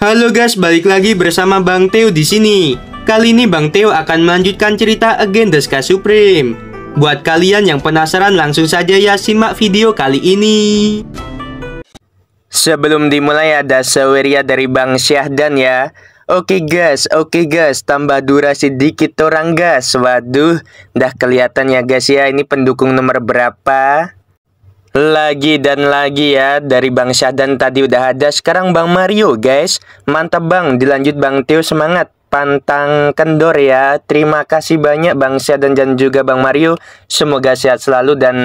Halo guys, balik lagi bersama Bang Teo di sini. Kali ini Bang Teo akan melanjutkan cerita Again Deska Supreme. Buat kalian yang penasaran langsung saja ya simak video kali ini. Sebelum dimulai ada seweria dari Bang Syahdan ya. Oke okay guys, oke okay guys, tambah durasi dikit orang guys. Waduh, dah kelihatan ya guys ya ini pendukung nomor berapa? Lagi dan lagi ya dari Bang Syahdan tadi udah ada sekarang Bang Mario guys mantap Bang dilanjut Bang Tio semangat pantang kendor ya terima kasih banyak Bang Syahdan dan juga Bang Mario semoga sehat selalu dan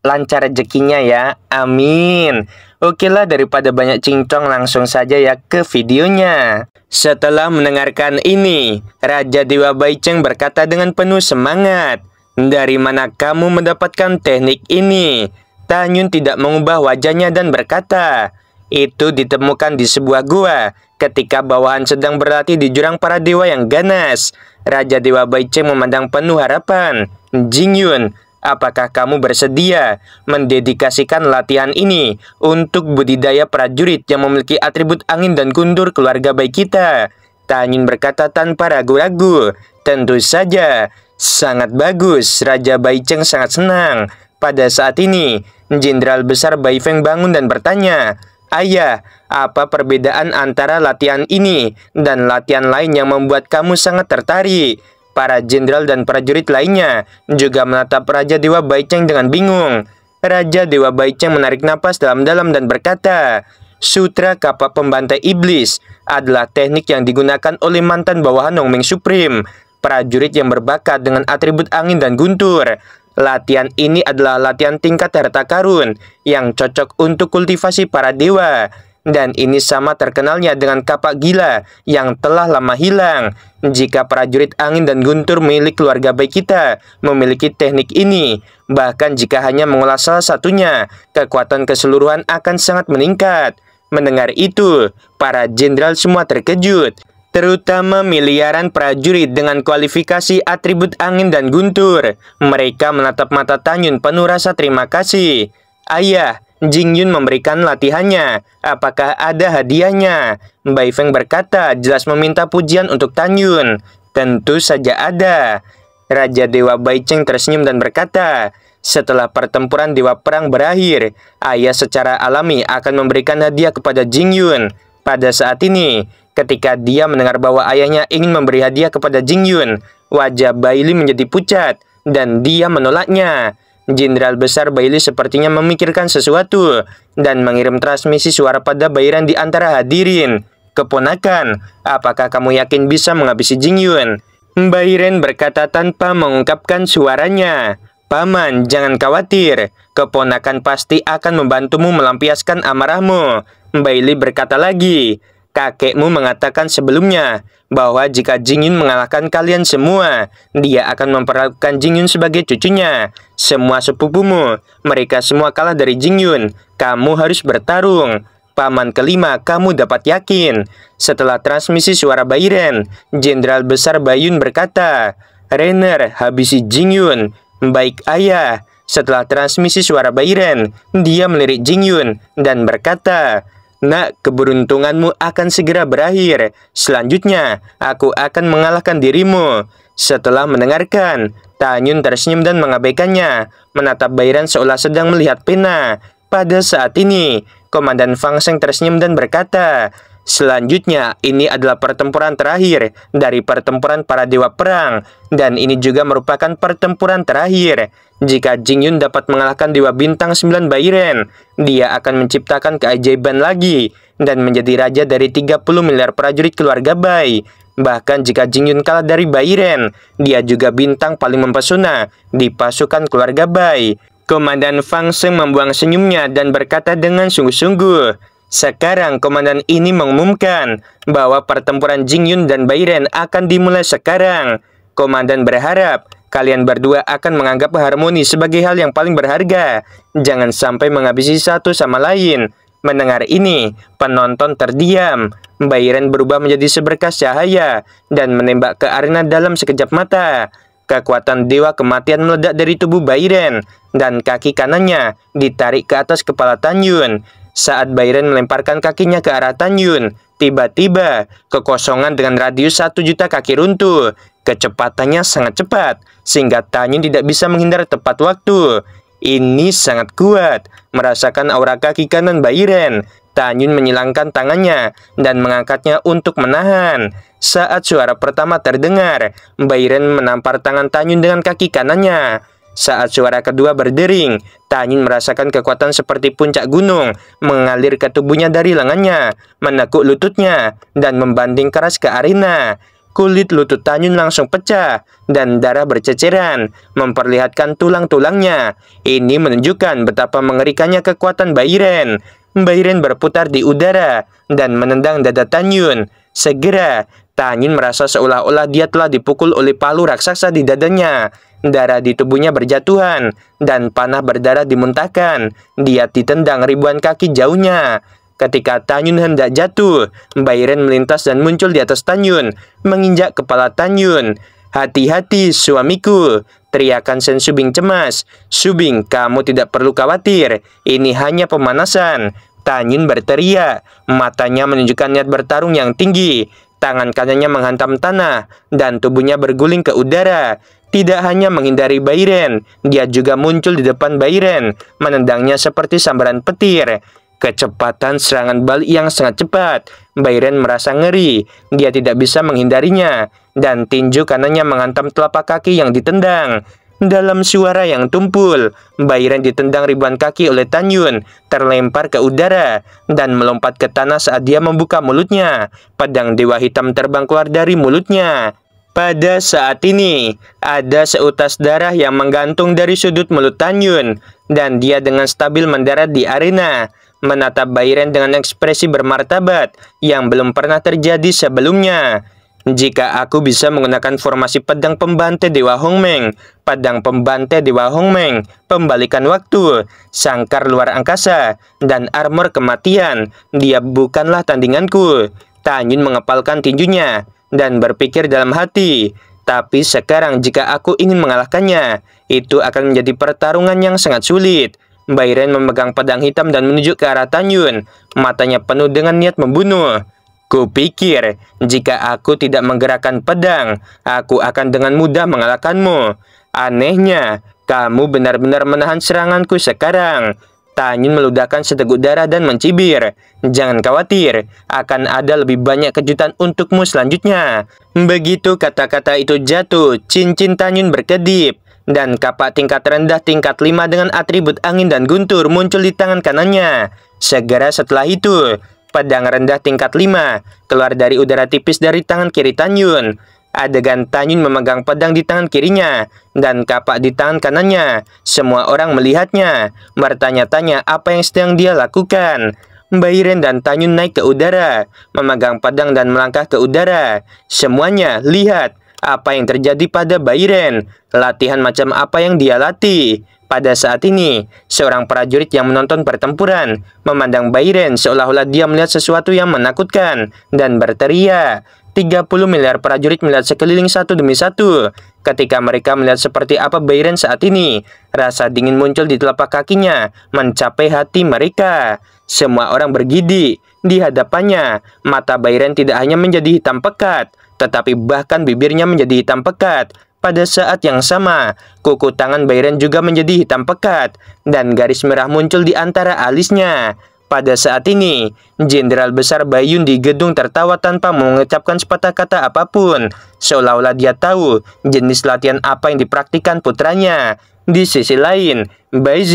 lancar rezekinya ya amin Oke lah daripada banyak cincong langsung saja ya ke videonya Setelah mendengarkan ini Raja Dewa Baiceng berkata dengan penuh semangat Dari mana kamu mendapatkan teknik ini? Tanyun tidak mengubah wajahnya dan berkata, itu ditemukan di sebuah gua ketika bawahan sedang berlatih di jurang para dewa yang ganas. Raja Dewa Baiceng memandang penuh harapan. Jingyun, apakah kamu bersedia mendedikasikan latihan ini untuk budidaya prajurit yang memiliki atribut angin dan kundur keluarga baik kita? Tanyun berkata tanpa ragu-ragu. Tentu saja, sangat bagus. Raja Baiceng sangat senang. Pada saat ini, Jenderal Besar Bai Feng bangun dan bertanya, Ayah, apa perbedaan antara latihan ini dan latihan lain yang membuat kamu sangat tertarik? Para jenderal dan prajurit lainnya juga menatap Raja Dewa Bai Cheng dengan bingung. Raja Dewa Bai Cheng menarik napas dalam-dalam dan berkata, Sutra Kapal Pembantai Iblis adalah teknik yang digunakan oleh mantan bawahan Nong Ming Supreme, prajurit yang berbakat dengan atribut angin dan guntur. Latihan ini adalah latihan tingkat harta karun yang cocok untuk kultivasi para dewa. Dan ini sama terkenalnya dengan kapak gila yang telah lama hilang. Jika prajurit angin dan guntur milik keluarga baik kita memiliki teknik ini, bahkan jika hanya mengolah salah satunya, kekuatan keseluruhan akan sangat meningkat. Mendengar itu, para jenderal semua terkejut terutama miliaran prajurit dengan kualifikasi atribut angin dan guntur. Mereka menatap mata Tanyun penuh rasa terima kasih. Ayah, Jing Yun memberikan latihannya. Apakah ada hadiahnya? Bai Feng berkata, jelas meminta pujian untuk Tanyun. Tentu saja ada. Raja Dewa Bai Cheng tersenyum dan berkata, setelah pertempuran Dewa Perang berakhir, ayah secara alami akan memberikan hadiah kepada Jing Yun. Pada saat ini, Ketika dia mendengar bahwa ayahnya ingin memberi hadiah kepada Jing Yun, wajah Bailey menjadi pucat dan dia menolaknya. Jenderal besar Bailey sepertinya memikirkan sesuatu dan mengirim transmisi suara pada Bairan di antara hadirin. Keponakan, apakah kamu yakin bisa menghabisi Jing Yun? Bairen berkata tanpa mengungkapkan suaranya. Paman, jangan khawatir. Keponakan pasti akan membantumu melampiaskan amarahmu. Bailey berkata lagi. Kakekmu mengatakan sebelumnya bahwa jika Jingyun mengalahkan kalian semua, dia akan memperlakukan Jingyun sebagai cucunya. Semua sepupumu, mereka semua kalah dari Jingyun. Kamu harus bertarung. Paman kelima, kamu dapat yakin. Setelah transmisi suara Bayren, Jenderal Besar Bayun berkata, Renner habisi Jingyun. Baik ayah. Setelah transmisi suara Bayren, dia melirik Jingyun dan berkata, Nak, keberuntunganmu akan segera berakhir. Selanjutnya, aku akan mengalahkan dirimu. Setelah mendengarkan, Tanyun tersenyum dan mengabaikannya, menatap Bairan seolah sedang melihat pena. Pada saat ini, Komandan Fang Seng tersenyum dan berkata, Selanjutnya, ini adalah pertempuran terakhir dari pertempuran para dewa perang, dan ini juga merupakan pertempuran terakhir. Jika Jing Yun dapat mengalahkan dewa bintang 9 Bairen, dia akan menciptakan keajaiban lagi, dan menjadi raja dari 30 miliar prajurit keluarga Bai. Bahkan jika Jing Yun kalah dari Bairen, dia juga bintang paling mempesona di pasukan keluarga Bai. Komandan Fang Seng membuang senyumnya dan berkata dengan sungguh-sungguh, sekarang komandan ini mengumumkan bahwa pertempuran Jingyun dan Bairen akan dimulai sekarang. Komandan berharap kalian berdua akan menganggap harmoni sebagai hal yang paling berharga. Jangan sampai menghabisi satu sama lain. Mendengar ini, penonton terdiam. Bairen berubah menjadi seberkas cahaya dan menembak ke arena dalam sekejap mata. Kekuatan dewa kematian meledak dari tubuh Bairen dan kaki kanannya ditarik ke atas kepala Tanyun. Saat Byron melemparkan kakinya ke arah Tan Yun, tiba-tiba kekosongan dengan radius 1 juta kaki runtuh. Kecepatannya sangat cepat, sehingga Tan Yun tidak bisa menghindar tepat waktu. Ini sangat kuat, merasakan aura kaki kanan Byron. Tan Yun menyilangkan tangannya dan mengangkatnya untuk menahan. Saat suara pertama terdengar, Byron menampar tangan Tan Yun dengan kaki kanannya. Saat suara kedua berdering, Tanin merasakan kekuatan seperti puncak gunung mengalir ke tubuhnya dari lengannya, menekuk lututnya, dan membanding keras ke arena. Kulit lutut Tanyun langsung pecah dan darah berceceran, memperlihatkan tulang-tulangnya. Ini menunjukkan betapa mengerikannya kekuatan Bayren. Bayren berputar di udara dan menendang dada Tanyun. Segera, Tanyun merasa seolah-olah dia telah dipukul oleh palu raksasa di dadanya darah di tubuhnya berjatuhan, dan panah berdarah dimuntahkan. Dia ditendang ribuan kaki jauhnya. Ketika Tanyun hendak jatuh, Bairen melintas dan muncul di atas Tanyun, menginjak kepala Tanyun. Hati-hati suamiku, teriakan Sen Subing cemas. Subing, kamu tidak perlu khawatir, ini hanya pemanasan. Tanyun berteriak, matanya menunjukkan niat bertarung yang tinggi. Tangan kanannya menghantam tanah, dan tubuhnya berguling ke udara tidak hanya menghindari Bayren, dia juga muncul di depan Bayren, menendangnya seperti sambaran petir. Kecepatan serangan balik yang sangat cepat, Bayren merasa ngeri, dia tidak bisa menghindarinya, dan tinju kanannya menghantam telapak kaki yang ditendang. Dalam suara yang tumpul, Bayren ditendang ribuan kaki oleh Tanyun, terlempar ke udara, dan melompat ke tanah saat dia membuka mulutnya. Pedang dewa hitam terbang keluar dari mulutnya. Pada saat ini, ada seutas darah yang menggantung dari sudut mulut Tanyun, dan dia dengan stabil mendarat di arena, menatap Ren dengan ekspresi bermartabat yang belum pernah terjadi sebelumnya. Jika aku bisa menggunakan formasi pedang pembantai Dewa Hongmeng, pedang pembantai Dewa Hongmeng, pembalikan waktu, sangkar luar angkasa, dan armor kematian, dia bukanlah tandinganku. Tanyun mengepalkan tinjunya dan berpikir dalam hati, tapi sekarang jika aku ingin mengalahkannya, itu akan menjadi pertarungan yang sangat sulit. Bairen memegang pedang hitam dan menunjuk ke arah Tanyun. Matanya penuh dengan niat membunuh. Kupikir, jika aku tidak menggerakkan pedang, aku akan dengan mudah mengalahkanmu. Anehnya, kamu benar-benar menahan seranganku sekarang mata angin meludahkan seteguk darah dan mencibir. Jangan khawatir, akan ada lebih banyak kejutan untukmu selanjutnya. Begitu kata-kata itu jatuh, cincin Tanyun berkedip. Dan kapak tingkat rendah tingkat 5 dengan atribut angin dan guntur muncul di tangan kanannya. Segera setelah itu, pedang rendah tingkat 5 keluar dari udara tipis dari tangan kiri Tanyun. Adegan Tanyun memegang pedang di tangan kirinya dan kapak di tangan kanannya. Semua orang melihatnya, bertanya-tanya apa yang sedang dia lakukan. Bayiren dan Tanyun naik ke udara, memegang pedang dan melangkah ke udara. Semuanya lihat apa yang terjadi pada Bayiren, latihan macam apa yang dia latih. Pada saat ini, seorang prajurit yang menonton pertempuran memandang Bayiren seolah-olah dia melihat sesuatu yang menakutkan dan berteriak, 30 miliar prajurit melihat sekeliling satu demi satu. Ketika mereka melihat seperti apa Bayern saat ini, rasa dingin muncul di telapak kakinya, mencapai hati mereka. Semua orang bergidi di hadapannya. Mata Bayern tidak hanya menjadi hitam pekat, tetapi bahkan bibirnya menjadi hitam pekat. Pada saat yang sama, kuku tangan Bayern juga menjadi hitam pekat, dan garis merah muncul di antara alisnya. Pada saat ini, Jenderal Besar Bayun di gedung tertawa tanpa mengucapkan sepatah kata apapun, seolah-olah dia tahu jenis latihan apa yang dipraktikan putranya. Di sisi lain, Bai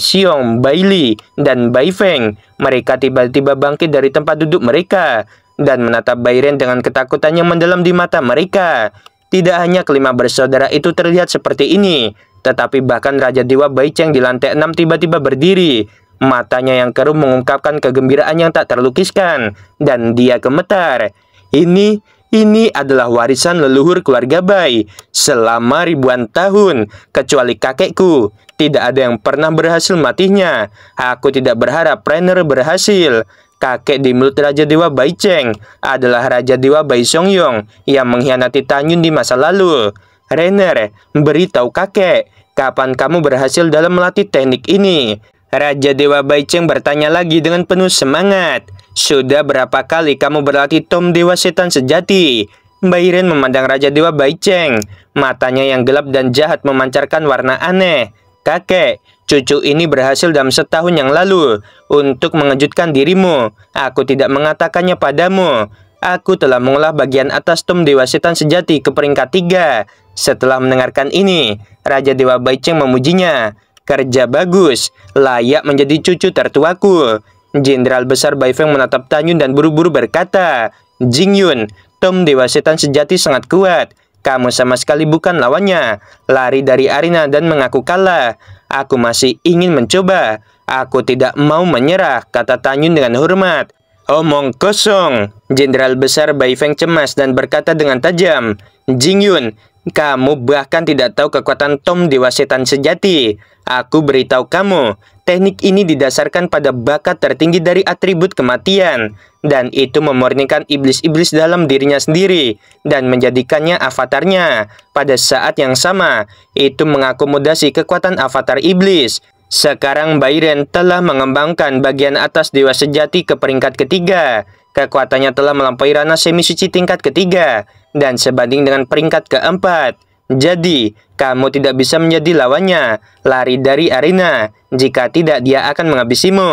Xiong, Bai Li, dan Feng, mereka tiba-tiba bangkit dari tempat duduk mereka dan menatap Ren dengan ketakutannya mendalam di mata mereka. Tidak hanya kelima bersaudara itu terlihat seperti ini, tetapi bahkan Raja Dewa Cheng di lantai 6 tiba-tiba berdiri Matanya yang keruh mengungkapkan kegembiraan yang tak terlukiskan, dan dia gemetar. Ini, ini adalah warisan leluhur keluarga Bai selama ribuan tahun, kecuali kakekku. Tidak ada yang pernah berhasil matinya. Aku tidak berharap Renner berhasil. Kakek di mulut Raja Dewa Bai Cheng adalah Raja Dewa Bai Song Yong yang mengkhianati Tanyun di masa lalu. Renner, beritahu kakek, kapan kamu berhasil dalam melatih teknik ini? Raja Dewa Baiceng bertanya lagi dengan penuh semangat. Sudah berapa kali kamu berlatih Tom Dewa Setan Sejati? Mbak memandang Raja Dewa Baiceng. Matanya yang gelap dan jahat memancarkan warna aneh. Kakek, cucu ini berhasil dalam setahun yang lalu untuk mengejutkan dirimu. Aku tidak mengatakannya padamu. Aku telah mengolah bagian atas Tom Dewa Setan Sejati ke peringkat 3. Setelah mendengarkan ini, Raja Dewa Baiceng memujinya kerja bagus, layak menjadi cucu tertuaku. Jenderal Besar Bai Feng menatap Tanyun dan buru-buru berkata, Jing Yun, Tom Dewa Setan sejati sangat kuat. Kamu sama sekali bukan lawannya. Lari dari arena dan mengaku kalah. Aku masih ingin mencoba. Aku tidak mau menyerah, kata Tanyun dengan hormat. Omong kosong. Jenderal besar Bai Feng cemas dan berkata dengan tajam, Jing Yun, kamu bahkan tidak tahu kekuatan Tom Dewa Setan Sejati. Aku beritahu kamu, teknik ini didasarkan pada bakat tertinggi dari atribut kematian. Dan itu memurnikan iblis-iblis dalam dirinya sendiri dan menjadikannya avatarnya. Pada saat yang sama, itu mengakomodasi kekuatan avatar iblis sekarang Bayern telah mengembangkan bagian atas Dewa Sejati ke peringkat ketiga. Kekuatannya telah melampaui ranah semi suci tingkat ketiga dan sebanding dengan peringkat keempat. Jadi, kamu tidak bisa menjadi lawannya. Lari dari arena. Jika tidak, dia akan menghabisimu.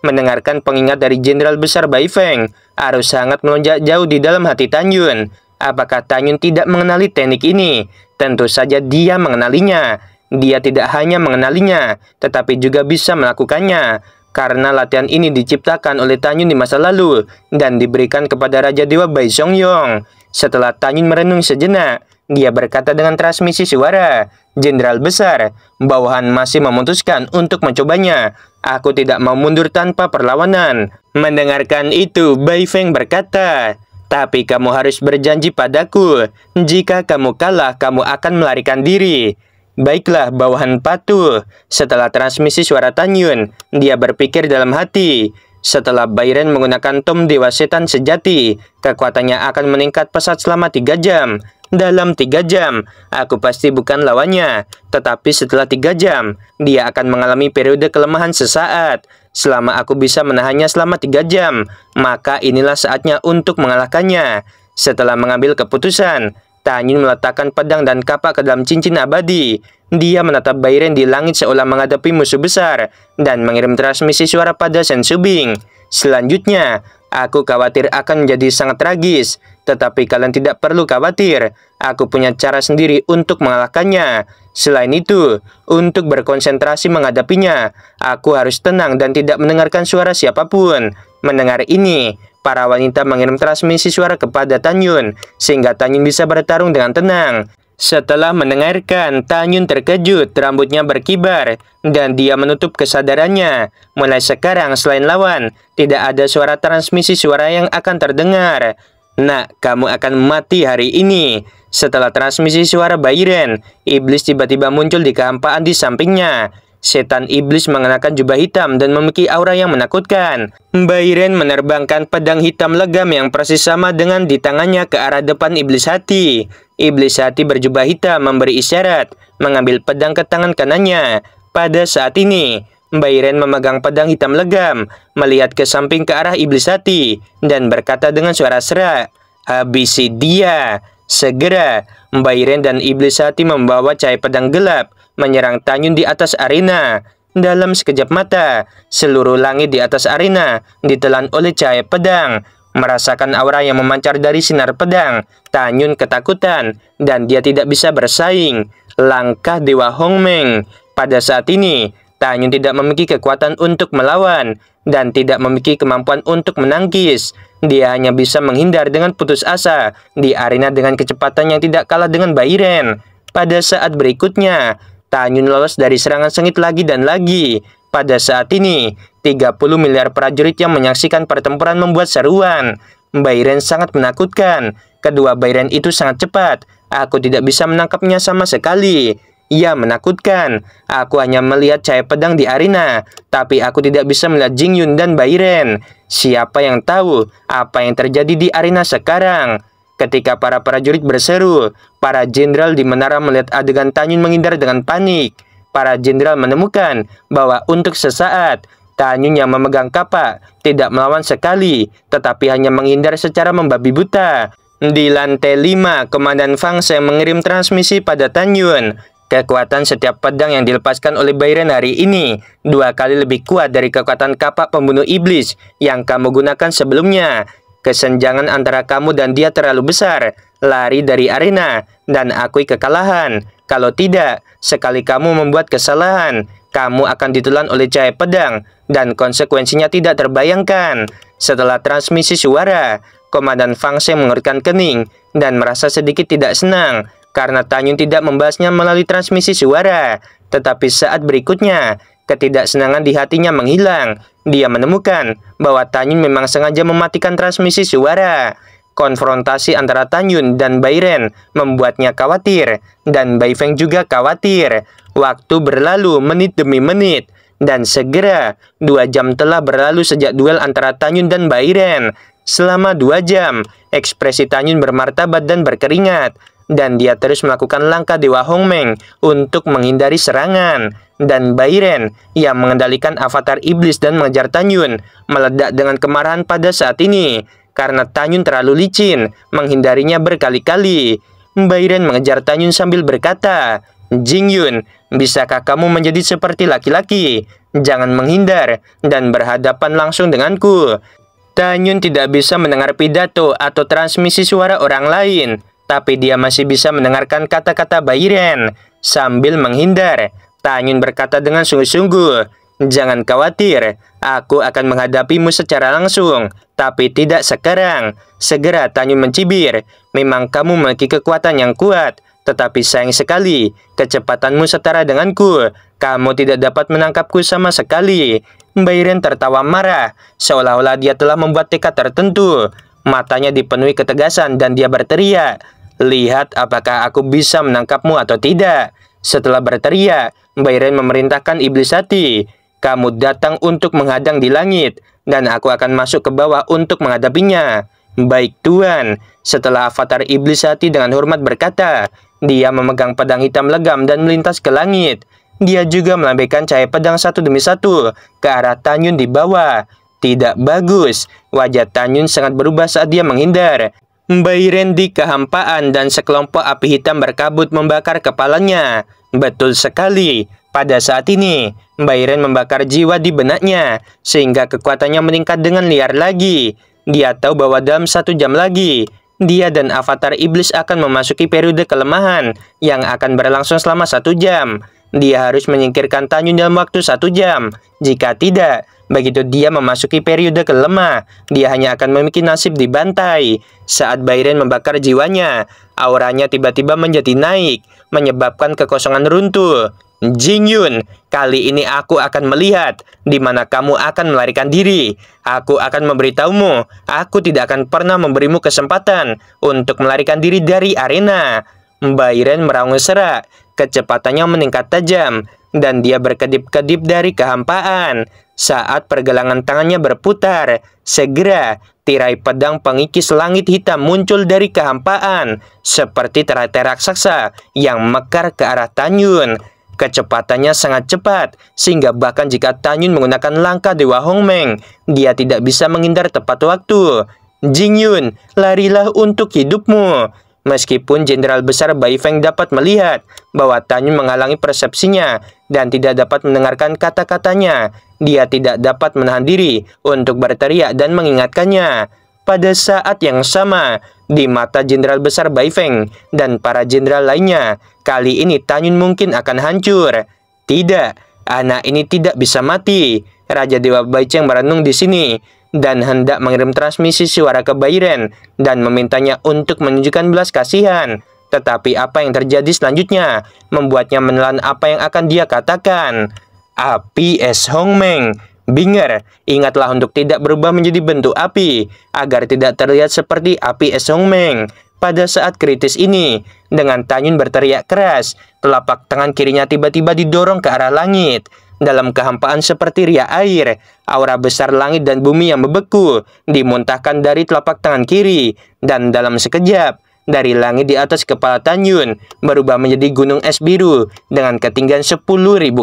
Mendengarkan pengingat dari Jenderal Besar Bai Feng, arus sangat melonjak jauh di dalam hati Tanyun. Apakah Tanyun tidak mengenali teknik ini? Tentu saja dia mengenalinya dia tidak hanya mengenalinya, tetapi juga bisa melakukannya. Karena latihan ini diciptakan oleh Tanyun di masa lalu dan diberikan kepada Raja Dewa Bai Songyong. Setelah Tanyun merenung sejenak, dia berkata dengan transmisi suara, Jenderal besar, bawahan masih memutuskan untuk mencobanya. Aku tidak mau mundur tanpa perlawanan. Mendengarkan itu, Bai Feng berkata, Tapi kamu harus berjanji padaku, jika kamu kalah kamu akan melarikan diri. Baiklah, bawahan patuh. Setelah transmisi suara Tanyun, dia berpikir dalam hati. Setelah Byron menggunakan tom Dewa Setan sejati, kekuatannya akan meningkat pesat selama tiga jam. Dalam tiga jam, aku pasti bukan lawannya. Tetapi setelah tiga jam, dia akan mengalami periode kelemahan sesaat. Selama aku bisa menahannya selama tiga jam, maka inilah saatnya untuk mengalahkannya. Setelah mengambil keputusan, Tanyun meletakkan pedang dan kapak ke dalam cincin abadi. Dia menatap Bairen di langit seolah menghadapi musuh besar dan mengirim transmisi suara pada Subing. Selanjutnya, aku khawatir akan menjadi sangat tragis, tetapi kalian tidak perlu khawatir. Aku punya cara sendiri untuk mengalahkannya. Selain itu, untuk berkonsentrasi menghadapinya, aku harus tenang dan tidak mendengarkan suara siapapun. Mendengar ini, para wanita mengirim transmisi suara kepada Tanyun, sehingga Tanyun bisa bertarung dengan tenang. Setelah mendengarkan, Tanyun terkejut, rambutnya berkibar, dan dia menutup kesadarannya. Mulai sekarang, selain lawan, tidak ada suara transmisi suara yang akan terdengar. Nak, kamu akan mati hari ini. Setelah transmisi suara Bayren, iblis tiba-tiba muncul di kehampaan di sampingnya. Setan iblis mengenakan jubah hitam dan memiliki aura yang menakutkan. Bayren menerbangkan pedang hitam legam yang persis sama dengan di tangannya ke arah depan iblis hati. Iblis hati berjubah hitam memberi isyarat, mengambil pedang ke tangan kanannya. Pada saat ini, Bayren memegang pedang hitam legam, melihat ke samping ke arah iblis hati, dan berkata dengan suara serak, Habisi dia! Segera, Mbairen dan Iblis Hati membawa cahaya pedang gelap menyerang Tanyun di atas arena. Dalam sekejap mata, seluruh langit di atas arena ditelan oleh cahaya pedang. Merasakan aura yang memancar dari sinar pedang, Tanyun ketakutan dan dia tidak bisa bersaing. Langkah Dewa Hongmeng pada saat ini Tan tidak memiliki kekuatan untuk melawan dan tidak memiliki kemampuan untuk menangkis. Dia hanya bisa menghindar dengan putus asa di arena dengan kecepatan yang tidak kalah dengan Bayren. Pada saat berikutnya, Tan lolos dari serangan sengit lagi dan lagi. Pada saat ini, 30 miliar prajurit yang menyaksikan pertempuran membuat seruan. Bayren sangat menakutkan. Kedua Bayren itu sangat cepat. Aku tidak bisa menangkapnya sama sekali. Ia menakutkan. Aku hanya melihat cahaya pedang di arena, tapi aku tidak bisa melihat Jingyun dan Bairen. Siapa yang tahu apa yang terjadi di arena sekarang? Ketika para prajurit berseru, para jenderal di menara melihat adegan Tanyun menghindar dengan panik. Para jenderal menemukan bahwa untuk sesaat, Tanyun yang memegang kapak tidak melawan sekali, tetapi hanya menghindar secara membabi buta. Di lantai 5, Komandan Fang Seng mengirim transmisi pada Tanyun. Kekuatan setiap pedang yang dilepaskan oleh Byron hari ini dua kali lebih kuat dari kekuatan kapak pembunuh iblis yang kamu gunakan sebelumnya. Kesenjangan antara kamu dan dia terlalu besar. Lari dari arena dan akui kekalahan. Kalau tidak, sekali kamu membuat kesalahan, kamu akan ditelan oleh cahaya pedang dan konsekuensinya tidak terbayangkan. Setelah transmisi suara, Komandan Fang Seng mengerikan kening dan merasa sedikit tidak senang karena Tanyun tidak membahasnya melalui transmisi suara. Tetapi saat berikutnya, ketidaksenangan di hatinya menghilang. Dia menemukan bahwa Tanyun memang sengaja mematikan transmisi suara. Konfrontasi antara Tanyun dan Bairen membuatnya khawatir, dan Bai Feng juga khawatir. Waktu berlalu menit demi menit, dan segera dua jam telah berlalu sejak duel antara Tanyun dan Bairen. Selama dua jam, ekspresi Tanyun bermartabat dan berkeringat dan dia terus melakukan langkah Dewa Meng untuk menghindari serangan. Dan Bairen, yang mengendalikan avatar iblis dan mengejar Tanyun, meledak dengan kemarahan pada saat ini karena Tanyun terlalu licin, menghindarinya berkali-kali. Bairen mengejar Tanyun sambil berkata, Jingyun, bisakah kamu menjadi seperti laki-laki? Jangan menghindar dan berhadapan langsung denganku. Tanyun tidak bisa mendengar pidato atau transmisi suara orang lain tapi dia masih bisa mendengarkan kata-kata Bayiren sambil menghindar. Tanyun berkata dengan sungguh-sungguh, Jangan khawatir, aku akan menghadapimu secara langsung, tapi tidak sekarang. Segera Tanyun mencibir, memang kamu memiliki kekuatan yang kuat, tetapi sayang sekali, kecepatanmu setara denganku. Kamu tidak dapat menangkapku sama sekali. Bayiren tertawa marah, seolah-olah dia telah membuat tekad tertentu. Matanya dipenuhi ketegasan dan dia berteriak, Lihat apakah aku bisa menangkapmu atau tidak. Setelah berteriak, Bairen memerintahkan iblis hati. Kamu datang untuk menghadang di langit, dan aku akan masuk ke bawah untuk menghadapinya. Baik tuan. setelah avatar iblis hati dengan hormat berkata, dia memegang pedang hitam legam dan melintas ke langit. Dia juga melambaikan cahaya pedang satu demi satu ke arah Tanyun di bawah. Tidak bagus, wajah Tanyun sangat berubah saat dia menghindar. Bayren di kehampaan dan sekelompok api hitam berkabut membakar kepalanya. Betul sekali, pada saat ini, Bayren membakar jiwa di benaknya, sehingga kekuatannya meningkat dengan liar lagi. Dia tahu bahwa dalam satu jam lagi, dia dan avatar iblis akan memasuki periode kelemahan yang akan berlangsung selama satu jam. Dia harus menyingkirkan Tanyun dalam waktu satu jam. Jika tidak, begitu dia memasuki periode kelemah, dia hanya akan memiliki nasib dibantai. Saat Bairen membakar jiwanya, auranya tiba-tiba menjadi naik, menyebabkan kekosongan runtuh. Jingyun, kali ini aku akan melihat di mana kamu akan melarikan diri. Aku akan memberitahumu, aku tidak akan pernah memberimu kesempatan untuk melarikan diri dari arena. Mbak Iren meraung serak, kecepatannya meningkat tajam, dan dia berkedip-kedip dari kehampaan. Saat pergelangan tangannya berputar, segera tirai pedang pengikis langit hitam muncul dari kehampaan, seperti teratai raksasa yang mekar ke arah Tanyun. Kecepatannya sangat cepat, sehingga bahkan jika Tanyun menggunakan langkah Dewa Meng, dia tidak bisa menghindar tepat waktu. Jingyun, larilah untuk hidupmu. Meskipun Jenderal Besar Bai Feng dapat melihat bahwa Tanyun menghalangi persepsinya dan tidak dapat mendengarkan kata-katanya, dia tidak dapat menahan diri untuk berteriak dan mengingatkannya. Pada saat yang sama, di mata Jenderal Besar Bai Feng dan para jenderal lainnya, kali ini Tanyun mungkin akan hancur. Tidak, anak ini tidak bisa mati. Raja Dewa Bai Cheng merenung di sini dan hendak mengirim transmisi suara ke Bayren dan memintanya untuk menunjukkan belas kasihan. Tetapi apa yang terjadi selanjutnya membuatnya menelan apa yang akan dia katakan. Api es Hongmeng. Binger, ingatlah untuk tidak berubah menjadi bentuk api, agar tidak terlihat seperti api es Hongmeng. Pada saat kritis ini, dengan Tanyun berteriak keras, telapak tangan kirinya tiba-tiba didorong ke arah langit dalam kehampaan seperti ria air, aura besar langit dan bumi yang membeku dimuntahkan dari telapak tangan kiri, dan dalam sekejap, dari langit di atas kepala Tanyun berubah menjadi gunung es biru dengan ketinggian 10.000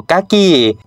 kaki.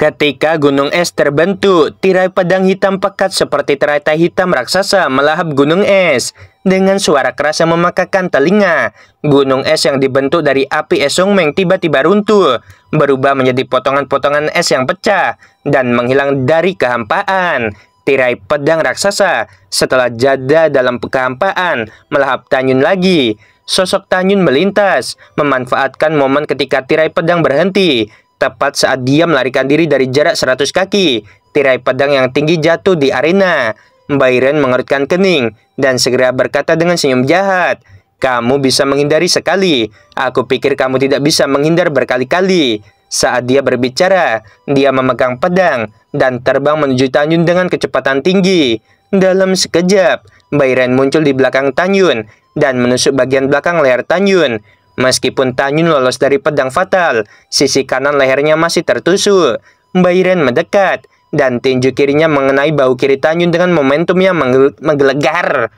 Ketika gunung es terbentuk, tirai pedang hitam pekat seperti teratai hitam raksasa melahap gunung es. Dengan suara keras yang memakakan telinga, gunung es yang dibentuk dari api Meng tiba-tiba runtuh, berubah menjadi potongan-potongan es yang pecah, dan menghilang dari kehampaan. Tirai pedang raksasa setelah jada dalam kehampaan melahap Tanyun lagi. Sosok Tanyun melintas, memanfaatkan momen ketika tirai pedang berhenti tepat saat dia melarikan diri dari jarak 100 kaki. Tirai pedang yang tinggi jatuh di arena. Byron mengerutkan kening dan segera berkata dengan senyum jahat, "Kamu bisa menghindari sekali. Aku pikir kamu tidak bisa menghindar berkali-kali." Saat dia berbicara, dia memegang pedang dan terbang menuju Tanyun dengan kecepatan tinggi. Dalam sekejap, Byron muncul di belakang Tanyun dan menusuk bagian belakang leher Tanyun. Meskipun Tanyun lolos dari pedang fatal, sisi kanan lehernya masih tertusuk. Mbak mendekat, dan tinju kirinya mengenai bahu kiri Tanyun dengan momentum yang menggelegar.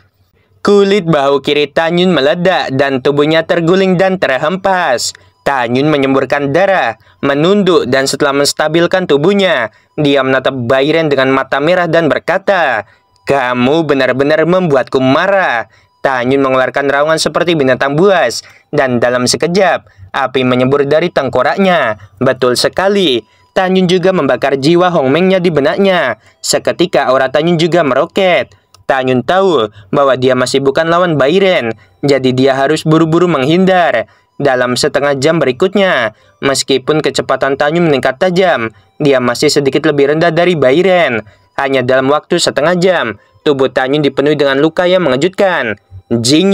Kulit bahu kiri Tanyun meledak dan tubuhnya terguling dan terhempas. Tanyun menyemburkan darah, menunduk dan setelah menstabilkan tubuhnya, dia menatap Bairen dengan mata merah dan berkata, Kamu benar-benar membuatku marah. Tak mengeluarkan raungan seperti binatang buas, dan dalam sekejap, api menyembur dari tengkoraknya. Betul sekali, Tanyun juga membakar jiwa Hong Mengnya di benaknya. Seketika aura Tanyun juga meroket. Tanyun tahu bahwa dia masih bukan lawan Bayren, jadi dia harus buru-buru menghindar. Dalam setengah jam berikutnya, meskipun kecepatan Tanyun meningkat tajam, dia masih sedikit lebih rendah dari Bayren. Hanya dalam waktu setengah jam, tubuh Tanyun dipenuhi dengan luka yang mengejutkan. Jing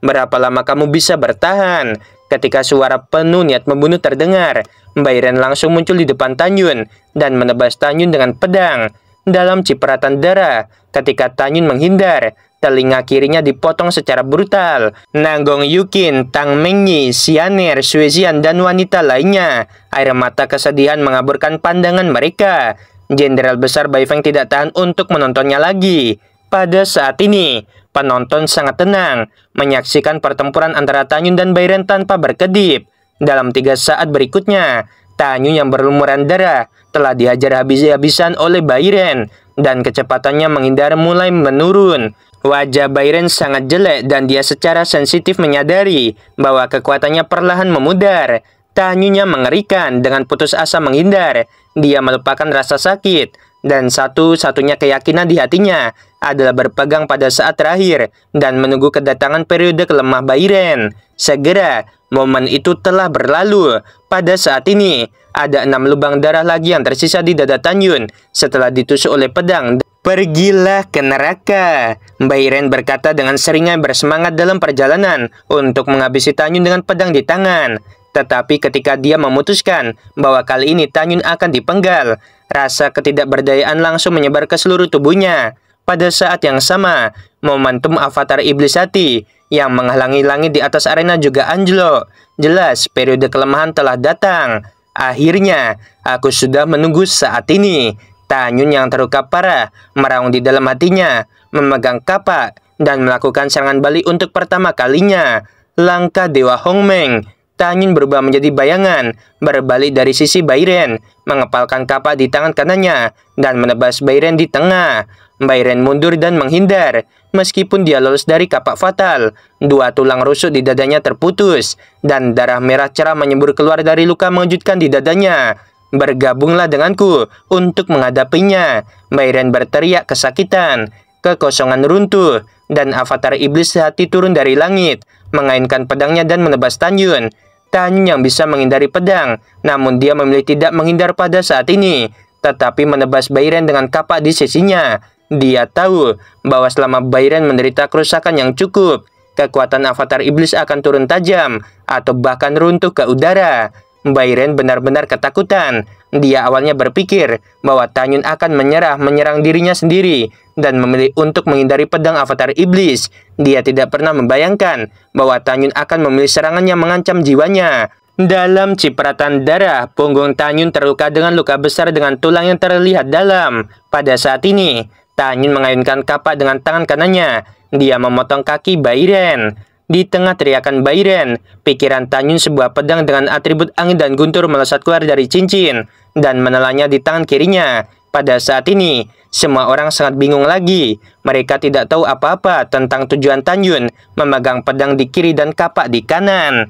berapa lama kamu bisa bertahan? Ketika suara penuh niat membunuh terdengar, Mbak Iren langsung muncul di depan Tanyun dan menebas Tanyun dengan pedang. Dalam cipratan darah, ketika Tanyun menghindar, telinga kirinya dipotong secara brutal. Nanggong Yukin, Tang Mengyi, Sianer, Suezian, dan wanita lainnya. Air mata kesedihan mengaburkan pandangan mereka. Jenderal besar Bai Feng tidak tahan untuk menontonnya lagi. Pada saat ini, penonton sangat tenang menyaksikan pertempuran antara Tanyun dan Bayren tanpa berkedip. Dalam tiga saat berikutnya, Tanyun yang berlumuran darah telah dihajar habis-habisan oleh Bayren dan kecepatannya menghindar mulai menurun. Wajah Bayren sangat jelek dan dia secara sensitif menyadari bahwa kekuatannya perlahan memudar. Tanyunya mengerikan dengan putus asa menghindar. Dia melupakan rasa sakit dan satu-satunya keyakinan di hatinya adalah berpegang pada saat terakhir dan menunggu kedatangan periode kelemah Bayern. Segera, momen itu telah berlalu. Pada saat ini, ada enam lubang darah lagi yang tersisa di dada Tanyun setelah ditusuk oleh pedang. Pergilah ke neraka. Bayren berkata dengan seringai bersemangat dalam perjalanan untuk menghabisi Tanyun dengan pedang di tangan. Tetapi ketika dia memutuskan bahwa kali ini Tanyun akan dipenggal, rasa ketidakberdayaan langsung menyebar ke seluruh tubuhnya. Pada saat yang sama, momentum avatar iblis hati yang menghalangi langit di atas arena juga anjlok. Jelas, periode kelemahan telah datang. Akhirnya, aku sudah menunggu saat ini. Tanyun yang terluka parah, meraung di dalam hatinya, memegang kapak, dan melakukan serangan balik untuk pertama kalinya. Langkah Dewa Hong Meng. Tanyun berubah menjadi bayangan, berbalik dari sisi Bairen, mengepalkan kapak di tangan kanannya, dan menebas Bairen di tengah. Byron mundur dan menghindar. Meskipun dia lolos dari kapak fatal, dua tulang rusuk di dadanya terputus, dan darah merah cerah menyembur keluar dari luka mengejutkan di dadanya. Bergabunglah denganku untuk menghadapinya. Byron berteriak kesakitan. Kekosongan runtuh, dan avatar iblis sehati turun dari langit, mengainkan pedangnya dan menebas Tanyun. Tanyun yang bisa menghindari pedang, namun dia memilih tidak menghindar pada saat ini, tetapi menebas Byron dengan kapak di sisinya. Dia tahu bahwa selama Byron menderita kerusakan yang cukup, kekuatan avatar iblis akan turun tajam atau bahkan runtuh ke udara. Byron benar-benar ketakutan. Dia awalnya berpikir bahwa Tanyun akan menyerah menyerang dirinya sendiri dan memilih untuk menghindari pedang avatar iblis. Dia tidak pernah membayangkan bahwa Tanyun akan memilih serangan yang mengancam jiwanya. Dalam cipratan darah, punggung Tanyun terluka dengan luka besar dengan tulang yang terlihat dalam. Pada saat ini, Tanyin mengayunkan kapak dengan tangan kanannya. Dia memotong kaki Bairen. Di tengah teriakan Bairen, pikiran Tanyun sebuah pedang dengan atribut angin dan guntur melesat keluar dari cincin dan menelannya di tangan kirinya. Pada saat ini, semua orang sangat bingung lagi. Mereka tidak tahu apa-apa tentang tujuan Tanyun memegang pedang di kiri dan kapak di kanan.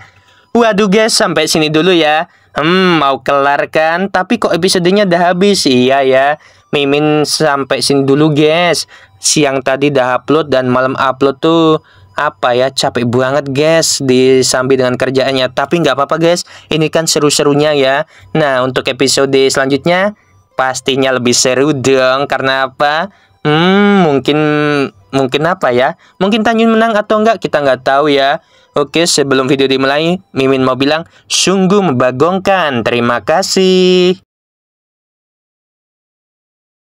Waduh guys, sampai sini dulu ya. Hmm, mau kelar kan? Tapi kok episodenya udah habis? Iya ya. Mimin sampai sini dulu guys Siang tadi dah upload dan malam upload tuh apa ya capek banget guys disambi dengan kerjaannya tapi nggak apa-apa guys ini kan seru-serunya ya nah untuk episode selanjutnya pastinya lebih seru dong karena apa hmm mungkin mungkin apa ya mungkin Tanjun menang atau enggak kita nggak tahu ya Oke sebelum video dimulai Mimin mau bilang sungguh membagongkan terima kasih